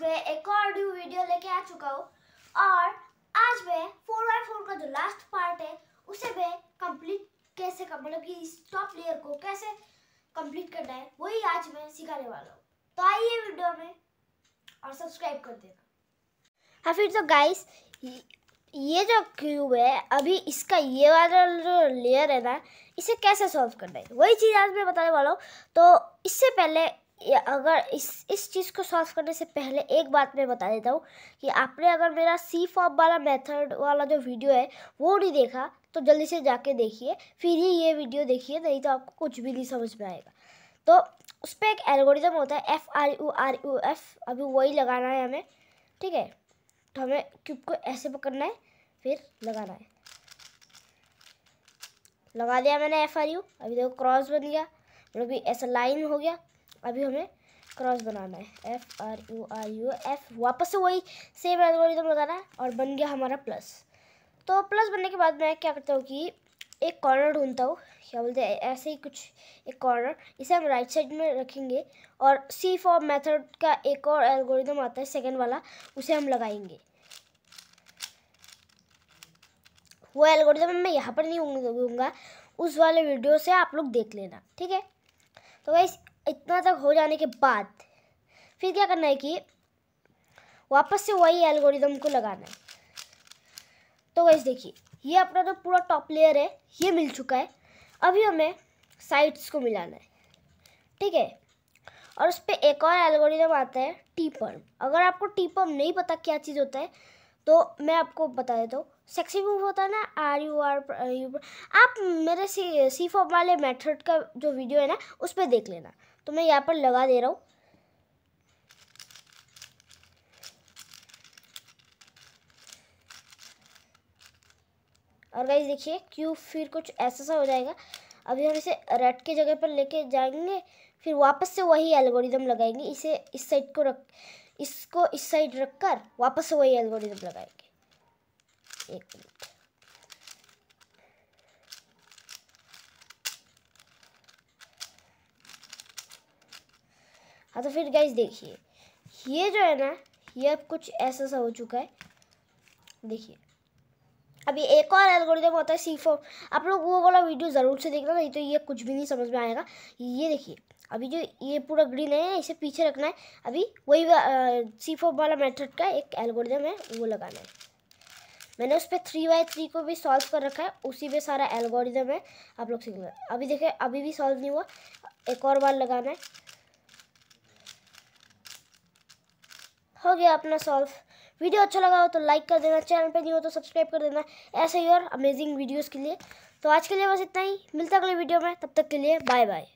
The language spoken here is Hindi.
मैं एक और न्यू वीडियो लेके आ चुका हूँ और आज मैं फोर बाई फोर का जो लास्ट पार्ट है उसे मैं कंप्लीट कैसे कर मतलब कि इस टॉप लेयर को कैसे कंप्लीट करना है वही आज मैं सिखाने वाला हूँ तो आइए वीडियो में और सब्सक्राइब कर देना हाँ फिर तो गाइस ये जो क्यूब है अभी इसका ये वाला जो लेयर है ना इसे कैसे सॉल्व करना है वही चीज़ आज मैं बताने वाला हूँ तो इससे पहले अगर इस इस चीज़ को सॉल्व करने से पहले एक बात मैं बता देता हूँ कि आपने अगर मेरा सी फॉर्म वाला मेथड वाला जो वीडियो है वो नहीं देखा तो जल्दी से जाके देखिए फिर ही ये वीडियो देखिए नहीं तो आपको कुछ भी नहीं समझ में आएगा तो उस पर एक एल्गोरिज्म होता है F R U R U F अभी वही लगाना है हमें ठीक है तो हमें क्यूब को ऐसे पकड़ना है फिर लगाना है लगा दिया मैंने एफ आर यू अभी देखो क्रॉस बन गया मतलब कि ऐसा लाइन हो गया अभी हमें क्रॉस बनाना है F R U R U F वापस से वही सेम एल्गोरिदम लगाना है और बन गया हमारा प्लस तो प्लस बनने के बाद मैं क्या करता हूँ कि एक कॉर्नर ढूंढता हूँ क्या बोलते हैं ऐसे ही कुछ एक कॉर्नर इसे हम राइट साइड में रखेंगे और सी फॉर मेथड का एक और एल्गोरिदम आता है सेकेंड वाला उसे हम लगाएंगे वो एल्गोरिदम मैं यहाँ पर नहीं दूंगा उस वाले वीडियो से आप लोग देख लेना ठीक है तो वैसे इतना तक हो जाने के बाद फिर क्या करना है कि वापस से वही एल्गोरिदम को लगाना है तो वैसे देखिए ये अपना जो तो पूरा टॉप लेयर है ये मिल चुका है अभी हमें साइड्स को मिलाना है ठीक है और उस पर एक और एल्गोरिदम आता है टीपम अगर आपको टीपम नहीं पता क्या चीज़ होता है तो मैं आपको बता देता हूँ सेक्सी मूव होता है ना आर यू आर आप मेरे सी सी फॉर्म वाले मेथड का जो वीडियो है ना उस पर देख लेना तो मैं यहाँ पर लगा दे रहा हूँ और गाइज देखिए क्यू फिर कुछ ऐसा सा हो जाएगा अभी हम इसे रेड के जगह पर लेके जाएंगे फिर वापस से वही एल्गोरिदम लगाएंगे इसे इस साइड को रख इसको इस साइड रख कर वापस वही एल्गोरिज्म लगाएंगे एक मिनट हाँ तो फिर गाइज देखिए ये जो है ना ये अब कुछ ऐसा सा हो चुका है देखिए अभी एक और एल्गोरिदम होता है सी फोर आप लोग वो वाला वीडियो ज़रूर से देखना नहीं तो ये कुछ भी नहीं समझ में आएगा ये देखिए अभी जो ये पूरा ग्रीन है इसे पीछे रखना है अभी वही सी फोर वाला मेथड का एक एल्गोरिदम है वो लगाना है मैंने उस पर थ्री बाई थ्री को भी सॉल्व कर रखा है उसी में सारा एल्गोरिदम है आप लोग सीख अभी देखें अभी भी सॉल्व नहीं हुआ एक और बार लगाना है हो गया अपना सॉल्व वीडियो अच्छा लगा हो तो लाइक कर देना चैनल पर नहीं हो तो सब्सक्राइब कर देना ऐसे ही और अमेजिंग वीडियोज़ के लिए तो आज के लिए बस इतना ही मिलता अगले वीडियो में तब तक के लिए बाय बाय